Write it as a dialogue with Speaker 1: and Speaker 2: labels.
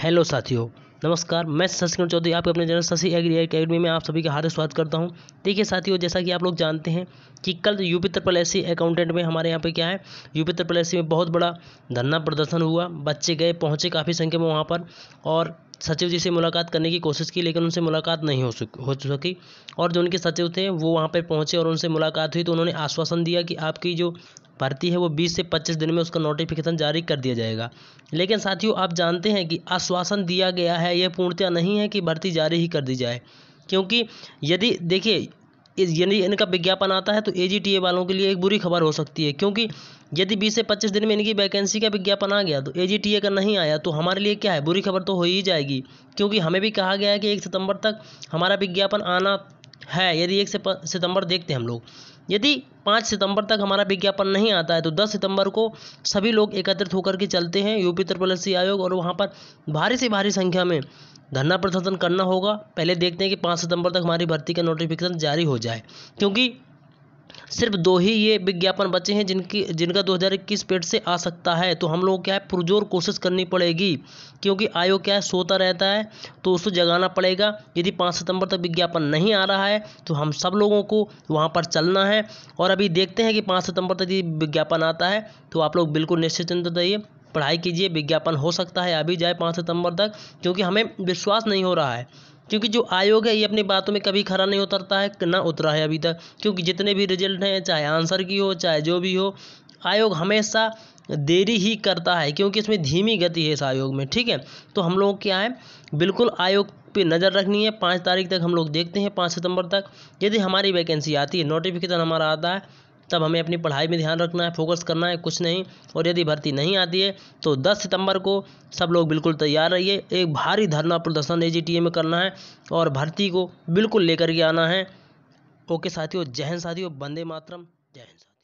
Speaker 1: hello साथियों नमस्कार मैं शशिकरण चौधरी आपके अपने चैनल शशि एग्री अकेडमी में आप सभी का हार्दिक स्वागत करता हूं देखिए साथियों जैसा कि आप लोग जानते हैं कि कल तो यूपी त्रिपल एस अकाउंटेंट में हमारे यहाँ पे क्या है यूपी त्रिपल एस में बहुत बड़ा धरना प्रदर्शन हुआ बच्चे गए पहुँचे काफ़ी संख्या में वहाँ पर और सचिव जी से मुलाकात करने की कोशिश की लेकिन उनसे मुलाकात नहीं हो सकी हो सकी और जो उनके सचिव थे वो वहाँ पर पहुँचे और उनसे मुलाकात हुई तो उन्होंने आश्वासन दिया कि आपकी जो भर्ती है वो बीस से पच्चीस दिन में उसका नोटिफिकेशन जारी कर दिया जाएगा लेकिन साथियों आप जानते हैं कि आश्वासन दिया गया है यह पूर्णतया नहीं है कि भर्ती जारी ही कर दी जाए क्योंकि यदि देखिए यदि इनका विज्ञापन आता है तो ए वालों के लिए एक बुरी खबर हो सकती है क्योंकि यदि बीस से पच्चीस दिन में इनकी वैकेंसी का विज्ञापन आ गया तो ए का नहीं आया तो हमारे लिए क्या है बुरी खबर तो हो ही जाएगी क्योंकि हमें भी कहा गया है कि एक सितंबर तक हमारा विज्ञापन आना है यदि एक सितंबर देखते हैं हम लोग यदि पाँच सितंबर तक हमारा विज्ञापन नहीं आता है तो दस सितंबर को सभी लोग एकत्रित होकर के चलते हैं यूपी त्रिपलसी आयोग और वहाँ पर भारी से भारी संख्या में धरना प्रदर्शन करना होगा पहले देखते हैं कि पाँच सितंबर तक हमारी भर्ती का नोटिफिकेशन जारी हो जाए क्योंकि सिर्फ दो ही ये विज्ञापन बचे हैं जिनकी जिनका 2021 पेट से आ सकता है तो हम लोग क्या है पुरजोर कोशिश करनी पड़ेगी क्योंकि आयोग क्या है सोता रहता है तो उसको जगाना पड़ेगा यदि पाँच सितंबर तक विज्ञापन नहीं आ रहा है तो हम सब लोगों को वहाँ पर चलना है और अभी देखते हैं कि पाँच सितंबर तक यदि विज्ञापन आता है तो आप लोग बिल्कुल निश्चित रहिए पढ़ाई कीजिए विज्ञापन हो सकता है अभी जाए पाँच सितंबर तक क्योंकि हमें विश्वास नहीं हो रहा है क्योंकि जो आयोग है ये अपनी बातों में कभी खरा नहीं उतरता है ना उतरा है अभी तक क्योंकि जितने भी रिजल्ट हैं चाहे आंसर की हो चाहे जो भी हो आयोग हमेशा देरी ही करता है क्योंकि इसमें धीमी गति है इस आयोग में ठीक है तो हम लोग क्या है बिल्कुल आयोग पे नज़र रखनी है पाँच तारीख तक हम लोग देखते हैं पाँच सितंबर तक यदि हमारी वैकेंसी आती है नोटिफिकेशन हमारा आता है तब हमें अपनी पढ़ाई में ध्यान रखना है फोकस करना है कुछ नहीं और यदि भर्ती नहीं आती है तो दस सितंबर को सब लोग बिल्कुल तैयार रहिए एक भारी धरना प्रदर्शन ए में करना है और भर्ती को बिल्कुल लेकर के आना है ओके साथियों जय हिंद साथियों बंदे मातरम जय हिंद